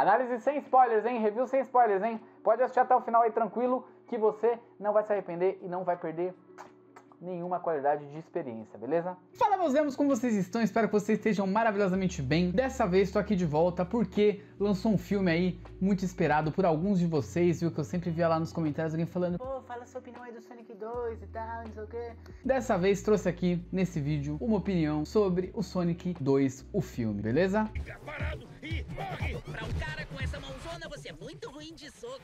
Análise sem spoilers, hein? Review sem spoilers, hein? Pode assistir até o final aí tranquilo que você não vai se arrepender e não vai perder nenhuma qualidade de experiência, beleza? Tchau! meus lemos, como vocês estão? Espero que vocês estejam maravilhosamente bem. Dessa vez estou aqui de volta porque lançou um filme aí muito esperado por alguns de vocês, viu? Que eu sempre via lá nos comentários alguém falando Pô, fala sua opinião aí do Sonic 2 e tal, não sei o quê. Dessa vez trouxe aqui, nesse vídeo, uma opinião sobre o Sonic 2, o filme, beleza? Fica parado e morre! Pra um cara com essa mãozona, você é muito ruim de soco.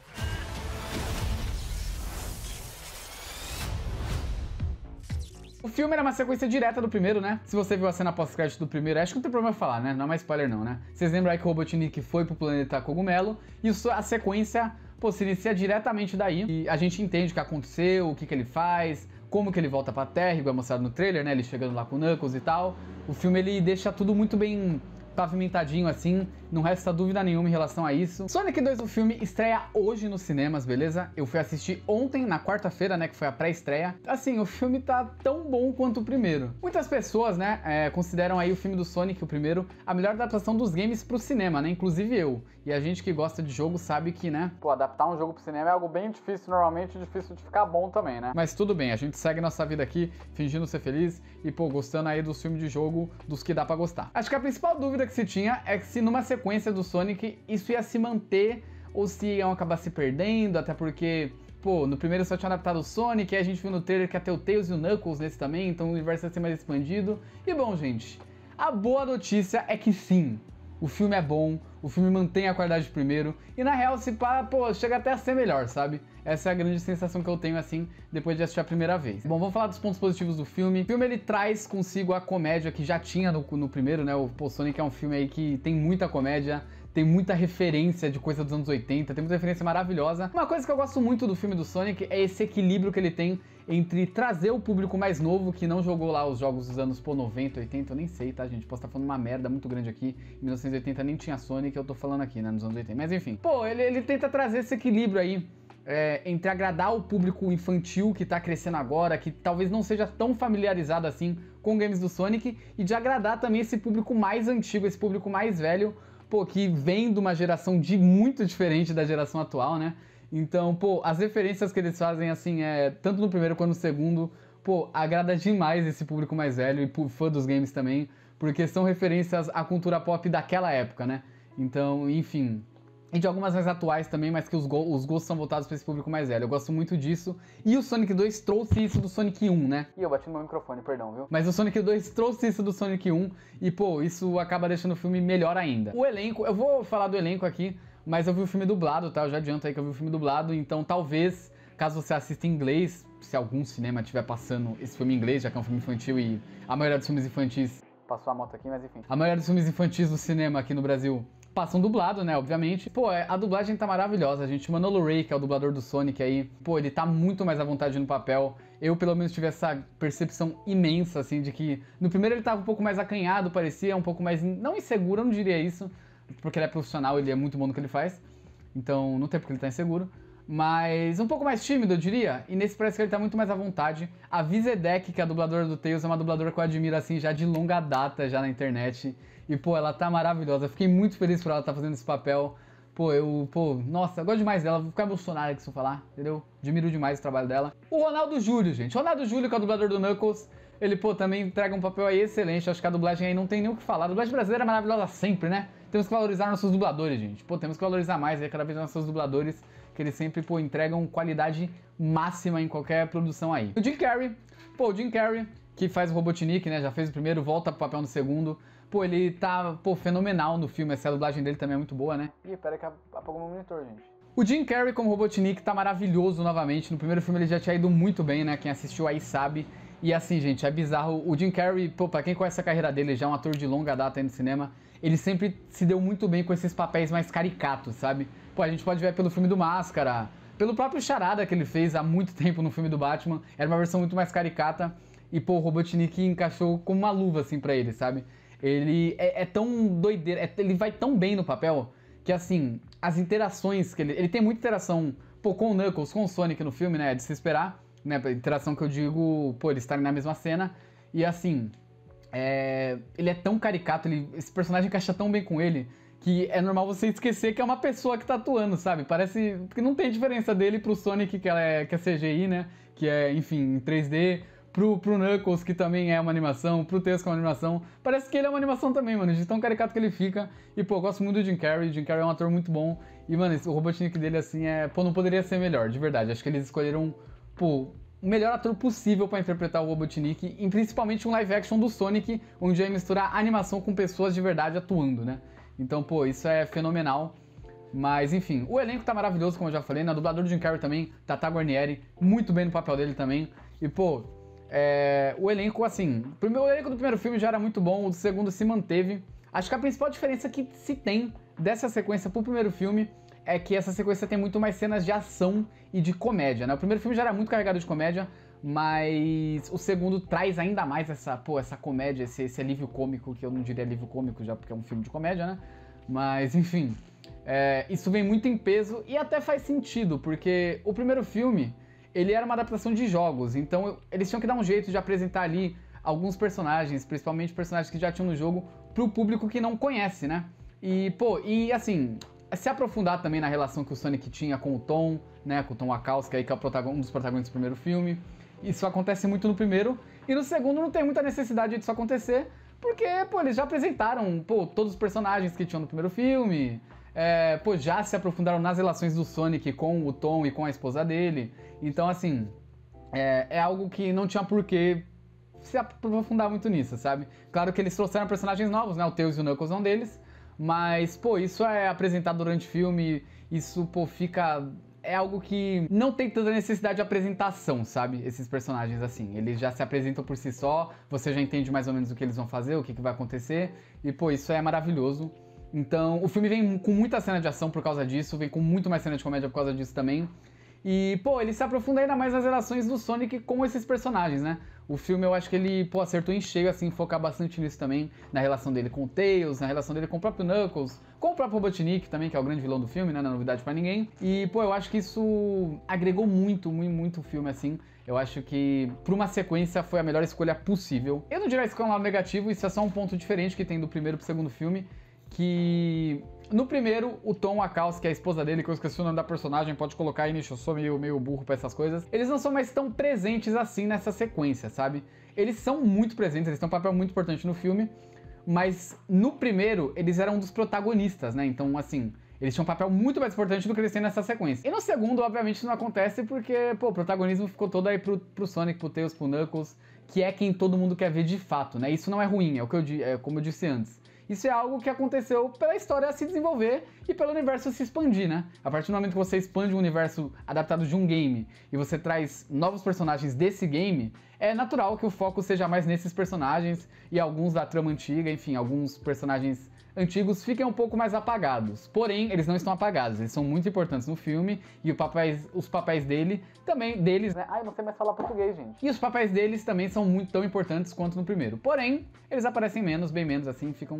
O filme era uma sequência direta do primeiro, né? Se você viu a cena pós-crédito do primeiro, acho que não tem problema falar, né? Não é mais spoiler não, né? Vocês lembram aí que o Robotnik foi pro planeta Cogumelo e a sequência pô, se inicia diretamente daí e a gente entende o que aconteceu, o que, que ele faz, como que ele volta pra Terra, igual é mostrado no trailer, né? Ele chegando lá com o Knuckles e tal. O filme ele deixa tudo muito bem pavimentadinho assim não resta dúvida nenhuma em relação a isso. Sonic 2, o filme, estreia hoje nos cinemas, beleza? Eu fui assistir ontem, na quarta-feira, né, que foi a pré-estreia. Assim, o filme tá tão bom quanto o primeiro. Muitas pessoas, né, é, consideram aí o filme do Sonic, o primeiro, a melhor adaptação dos games pro cinema, né, inclusive eu. E a gente que gosta de jogo sabe que, né, pô, adaptar um jogo pro cinema é algo bem difícil, normalmente difícil de ficar bom também, né? Mas tudo bem, a gente segue nossa vida aqui, fingindo ser feliz e, pô, gostando aí dos filmes de jogo, dos que dá para gostar. Acho que a principal dúvida que se tinha é que se numa sequência sequência do Sonic isso ia se manter ou se iam acabar se perdendo, até porque, pô, no primeiro só tinha adaptado o Sonic, aí a gente viu no trailer que até o Tails e o Knuckles nesse também, então o universo ia ser mais expandido. E bom, gente, a boa notícia é que sim, o filme é bom, o filme mantém a qualidade do primeiro, e na real, se pá, pô, chega até a ser melhor, sabe? Essa é a grande sensação que eu tenho, assim, depois de assistir a primeira vez. Bom, vamos falar dos pontos positivos do filme. O filme, ele traz consigo a comédia que já tinha no, no primeiro, né? O Pô, Sonic é um filme aí que tem muita comédia, tem muita referência de coisa dos anos 80, tem muita referência maravilhosa. Uma coisa que eu gosto muito do filme do Sonic é esse equilíbrio que ele tem entre trazer o público mais novo que não jogou lá os jogos dos anos pô, 90, 80, eu nem sei, tá, gente? Posso estar tá falando uma merda muito grande aqui. Em 1980 nem tinha Sonic, eu tô falando aqui, né, nos anos 80. Mas enfim, pô, ele, ele tenta trazer esse equilíbrio aí é, entre agradar o público infantil que tá crescendo agora, que talvez não seja tão familiarizado assim com games do Sonic, e de agradar também esse público mais antigo, esse público mais velho, pô, que vem de uma geração de muito diferente da geração atual, né? Então, pô, as referências que eles fazem, assim, é, tanto no primeiro quanto no segundo, pô, agrada demais esse público mais velho e fã dos games também, porque são referências à cultura pop daquela época, né? Então, enfim, e de algumas mais atuais também, mas que os, go os gostos são voltados para esse público mais velho. Eu gosto muito disso. E o Sonic 2 trouxe isso do Sonic 1, né? E eu bati no meu microfone, perdão, viu? Mas o Sonic 2 trouxe isso do Sonic 1 e, pô, isso acaba deixando o filme melhor ainda. O elenco, eu vou falar do elenco aqui, mas eu vi o filme dublado, tá? Eu já adianto aí que eu vi o filme dublado, então talvez, caso você assista em inglês, se algum cinema estiver passando esse filme em inglês, já que é um filme infantil e a maioria dos filmes infantis. Passou a moto aqui, mas enfim. A maioria dos filmes infantis do cinema aqui no Brasil passam dublado, né? Obviamente. Pô, é, a dublagem tá maravilhosa, gente. Manolo Ray, que é o dublador do Sonic aí, pô, ele tá muito mais à vontade no papel. Eu, pelo menos, tive essa percepção imensa, assim, de que no primeiro ele tava um pouco mais acanhado, parecia, um pouco mais. Não inseguro, eu não diria isso, porque ele é profissional, ele é muito bom no que ele faz. Então, não tem porque ele tá inseguro mas um pouco mais tímido, eu diria. E nesse parece que ele tá muito mais à vontade. A Vizedec, que é a dubladora do Tails, é uma dubladora que eu admiro assim já de longa data já na internet. E pô, ela tá maravilhosa. Fiquei muito feliz por ela estar tá fazendo esse papel. Pô, eu, pô, nossa, eu gosto demais dela, vou ficar emocionado aqui se eu falar, entendeu? Admiro demais o trabalho dela. O Ronaldo Júlio, gente. O Ronaldo Júlio, que é o dublador do Knuckles, ele, pô, também entrega um papel aí excelente. Acho que a dublagem aí não tem nem o que falar. A dublagem brasileira é maravilhosa sempre, né? Temos que valorizar nossos dubladores, gente. Pô, temos que valorizar mais aí cada vez nossos dubladores que eles sempre pô, entregam qualidade máxima em qualquer produção aí. O Jim Carrey, pô, o Jim Carrey, que faz o Robotnik, né? Já fez o primeiro, volta pro papel no segundo. Pô, ele tá, pô, fenomenal no filme. Essa dublagem dele também é muito boa, né? Ih, pera que apagou meu monitor, gente. O Jim Carrey como Robotnik tá maravilhoso novamente. No primeiro filme ele já tinha ido muito bem, né? Quem assistiu aí sabe. E assim, gente, é bizarro. O Jim Carrey, pô, pra quem conhece a carreira dele, já é um ator de longa data aí no cinema, ele sempre se deu muito bem com esses papéis mais caricatos, sabe? Pô, a gente pode ver pelo filme do Máscara, pelo próprio Charada que ele fez há muito tempo no filme do Batman. Era uma versão muito mais caricata e, pô, o Robotnik encaixou como uma luva, assim, pra ele, sabe? Ele é, é tão doideira, é, ele vai tão bem no papel que, assim, as interações que ele... Ele tem muita interação, pô, com o Knuckles, com o Sonic no filme, né? de se esperar, né? Interação que eu digo, pô, eles estarem na mesma cena. E, assim, é, ele é tão caricato, ele, esse personagem encaixa tão bem com ele que é normal você esquecer que é uma pessoa que tá atuando, sabe? Parece. Porque não tem diferença dele pro Sonic, que é, que é CGI, né? Que é, enfim, 3D. Pro, pro Knuckles, que também é uma animação, pro Tails, que é uma animação. Parece que ele é uma animação também, mano, de tão caricato que ele fica. E, pô, eu gosto muito do Jim Carrey, o Jim Carrey é um ator muito bom. E, mano, esse, o Robotnik dele, assim, é... Pô, não poderia ser melhor, de verdade. Acho que eles escolheram, pô, o melhor ator possível para interpretar o Robotnik, e principalmente um live action do Sonic, onde ia misturar animação com pessoas de verdade atuando, né? Então, pô, isso é fenomenal. Mas enfim, o elenco tá maravilhoso, como eu já falei, na né? dubladora do Jim Carrey também, Tata Guarnieri, muito bem no papel dele também. E pô, é, o elenco assim, o, primeiro, o elenco do primeiro filme já era muito bom, o do segundo se manteve. Acho que a principal diferença que se tem dessa sequência pro primeiro filme é que essa sequência tem muito mais cenas de ação e de comédia, né? O primeiro filme já era muito carregado de comédia, mas o segundo traz ainda mais essa, pô, essa comédia, esse, esse alívio cômico, que eu não diria alívio cômico já porque é um filme de comédia, né? Mas enfim, é, isso vem muito em peso e até faz sentido, porque o primeiro filme, ele era uma adaptação de jogos, então eu, eles tinham que dar um jeito de apresentar ali alguns personagens, principalmente personagens que já tinham no jogo, pro público que não conhece, né? E, pô, e assim, se aprofundar também na relação que o Sonic tinha com o Tom, né, com o Tom Wachowski, que é protagon, um dos protagonistas do primeiro filme. Isso acontece muito no primeiro. E no segundo não tem muita necessidade disso acontecer, porque, pô, eles já apresentaram, pô, todos os personagens que tinham no primeiro filme. É, pô, já se aprofundaram nas relações do Sonic com o Tom e com a esposa dele. Então, assim, é, é algo que não tinha porquê se aprofundar muito nisso, sabe? Claro que eles trouxeram personagens novos, né? O Tails e o Knuckles são deles. Mas, pô, isso é apresentado durante o filme, isso, pô, fica é algo que não tem tanta necessidade de apresentação, sabe? Esses personagens assim. Eles já se apresentam por si só, você já entende mais ou menos o que eles vão fazer, o que, que vai acontecer. E, pô, isso é maravilhoso. Então, o filme vem com muita cena de ação por causa disso, vem com muito mais cena de comédia por causa disso também. E, pô, ele se aprofunda ainda mais nas relações do Sonic com esses personagens, né? O filme eu acho que ele, pô, acertou em cheio, assim, focar bastante nisso também, na relação dele com o Tails, na relação dele com o próprio Knuckles, com o próprio Robotnik também, que é o grande vilão do filme, né? Não é novidade para ninguém. E, pô, eu acho que isso agregou muito, muito, muito o filme, assim. Eu acho que, pra uma sequência, foi a melhor escolha possível. Eu não diria isso que é um lado negativo, isso é só um ponto diferente que tem do primeiro pro segundo filme, que no primeiro, o Tom Akaus, que é a esposa dele, que eu esqueci o nome da personagem, pode colocar aí, nisso, eu sou meio, meio burro pra essas coisas. Eles não são mais tão presentes assim nessa sequência, sabe? Eles são muito presentes, eles têm um papel muito importante no filme, mas no primeiro, eles eram um dos protagonistas, né? Então, assim, eles tinham um papel muito mais importante do que eles têm nessa sequência. E no segundo, obviamente, isso não acontece porque, pô, o protagonismo ficou todo aí pro, pro Sonic, pro Tails, pro Knuckles, que é quem todo mundo quer ver de fato, né? Isso não é ruim, é o que eu é como eu disse antes. Isso é algo que aconteceu pela história se desenvolver e pelo universo se expandir, né? A partir do momento que você expande um universo adaptado de um game e você traz novos personagens desse game, é natural que o foco seja mais nesses personagens e alguns da trama antiga, enfim, alguns personagens antigos fiquem um pouco mais apagados. Porém, eles não estão apagados, eles são muito importantes no filme e papéis, os papéis dele também deles, né? Ai, não sei mais falar português, gente. E os papéis deles também são muito tão importantes quanto no primeiro. Porém, eles aparecem menos, bem menos assim, ficam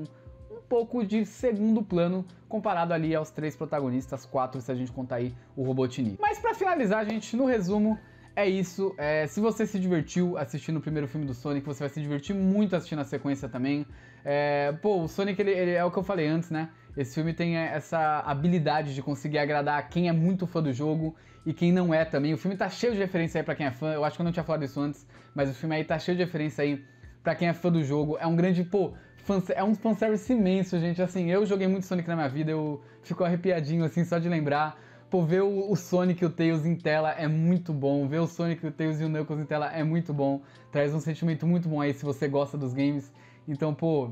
um pouco de segundo plano comparado ali aos três protagonistas, quatro se a gente contar aí o Robotnik. Mas para finalizar, gente, no resumo, é isso. É, se você se divertiu assistindo o primeiro filme do Sonic, você vai se divertir muito assistindo a sequência também. É, pô, o Sonic, ele, ele, é o que eu falei antes, né? Esse filme tem é, essa habilidade de conseguir agradar quem é muito fã do jogo e quem não é também. O filme tá cheio de referência aí pra quem é fã. Eu acho que eu não tinha falado isso antes, mas o filme aí tá cheio de referência aí pra quem é fã do jogo. É um grande, pô, é um fanservice imenso, gente. Assim, eu joguei muito Sonic na minha vida, eu fico arrepiadinho, assim, só de lembrar. Pô, ver o, o, Sonic e o Tails em tela é muito bom. Ver o Sonic, o Tails e o Knuckles em tela é muito bom. Traz um sentimento muito bom aí se você gosta dos games. Então, pô,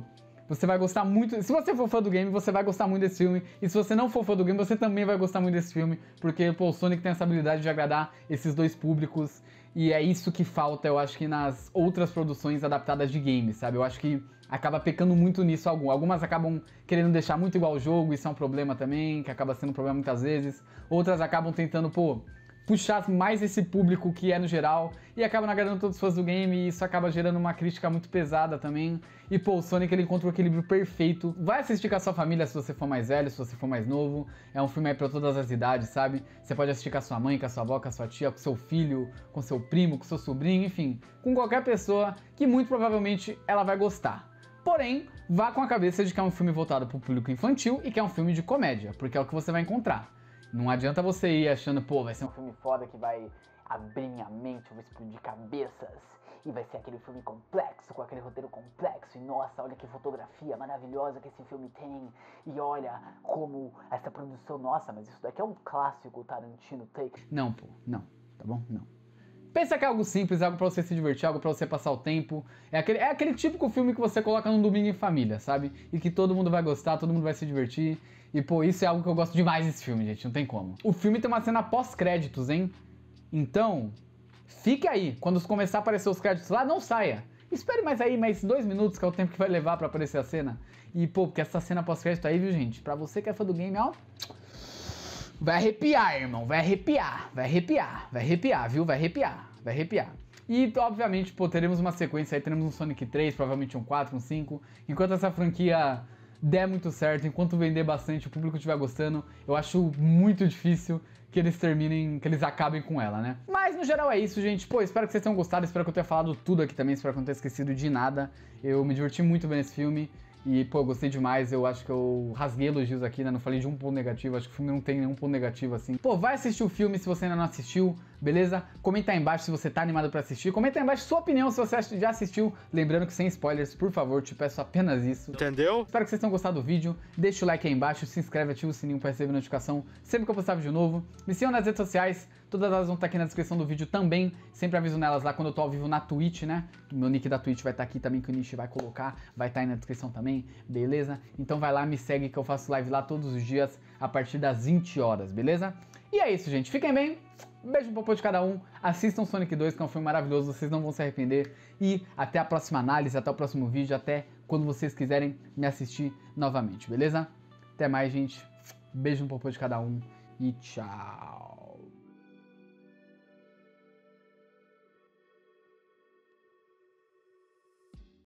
você vai gostar muito. Se você for fã do game, você vai gostar muito desse filme. E se você não for fã do game, você também vai gostar muito desse filme. Porque, pô, o Sonic tem essa habilidade de agradar esses dois públicos. E é isso que falta, eu acho que nas outras produções adaptadas de games, sabe? Eu acho que acaba pecando muito nisso algum. Algumas acabam querendo deixar muito igual o jogo, isso é um problema também, que acaba sendo um problema muitas vezes. Outras acabam tentando, pô, puxar mais esse público que é no geral e acabam agradando todos os fãs do game e isso acaba gerando uma crítica muito pesada também. E pô, o Sonic ele encontra o equilíbrio perfeito. Vai assistir com a sua família se você for mais velho, se você for mais novo. É um filme aí pra todas as idades, sabe? Você pode assistir com a sua mãe, com a sua avó, com a sua tia, com seu filho, com seu primo, com seu sobrinho, enfim, com qualquer pessoa que muito provavelmente ela vai gostar. Porém, vá com a cabeça de que é um filme voltado para o público infantil e que é um filme de comédia, porque é o que você vai encontrar. Não adianta você ir achando, pô, vai ser um filme foda que vai abrir minha mente, eu vou explodir cabeças e vai ser aquele filme complexo, com aquele roteiro complexo, e nossa, olha que fotografia maravilhosa que esse filme tem, e olha como essa produção, nossa, mas isso daqui é um clássico Tarantino Take. Não, pô, não, tá bom? Não. Pensa que é algo simples, algo para você se divertir, algo para você passar o tempo. É aquele, é aquele típico filme que você coloca num domingo em família, sabe? E que todo mundo vai gostar, todo mundo vai se divertir. E pô, isso é algo que eu gosto demais desse filme, gente, não tem como. O filme tem uma cena pós-créditos, hein? Então, fique aí. Quando começar a aparecer os créditos lá, não saia. Espere mais aí, mais dois minutos, que é o tempo que vai levar para aparecer a cena. E, pô, porque essa cena pós-crédito aí, viu, gente? Pra você que é fã do game, ó Vai arrepiar, irmão. Vai arrepiar. Vai arrepiar. Vai arrepiar, viu? Vai arrepiar. Vai arrepiar. E, obviamente, pô, teremos uma sequência aí. Teremos um Sonic 3, provavelmente um 4, um 5. Enquanto essa franquia der muito certo, enquanto vender bastante, o público estiver gostando, eu acho muito difícil que eles terminem, que eles acabem com ela, né? Mas no geral é isso, gente. Pô, espero que vocês tenham gostado, espero que eu tenha falado tudo aqui também, espero que eu não tenha esquecido de nada. Eu me diverti muito bem nesse filme. E, pô, gostei demais. Eu acho que eu rasguei elogios aqui, né? Não falei de um ponto negativo. Acho que o filme não tem nenhum ponto negativo assim. Pô, vai assistir o filme se você ainda não assistiu beleza? Comenta aí embaixo se você tá animado para assistir. Comenta aí embaixo sua opinião se você já assistiu. Lembrando que sem spoilers, por favor, te peço apenas isso. Entendeu? Espero que vocês tenham gostado do vídeo. Deixa o like aí embaixo, se inscreve, ativa o sininho para receber notificação sempre que eu postar vídeo novo. Me sigam nas redes sociais, todas elas vão estar tá aqui na descrição do vídeo também. Sempre aviso nelas lá quando eu tô ao vivo na Twitch, né? Meu nick da Twitch vai estar tá aqui também, que o Nish vai colocar, vai estar tá aí na descrição também, beleza? Então vai lá, me segue que eu faço live lá todos os dias a partir das 20 horas, beleza? E é isso, gente. Fiquem bem. Beijo no popô de cada um. Assistam Sonic 2, que é um filme maravilhoso, vocês não vão se arrepender. E até a próxima análise, até o próximo vídeo, até quando vocês quiserem me assistir novamente, beleza? Até mais, gente. Beijo no popô de cada um e tchau.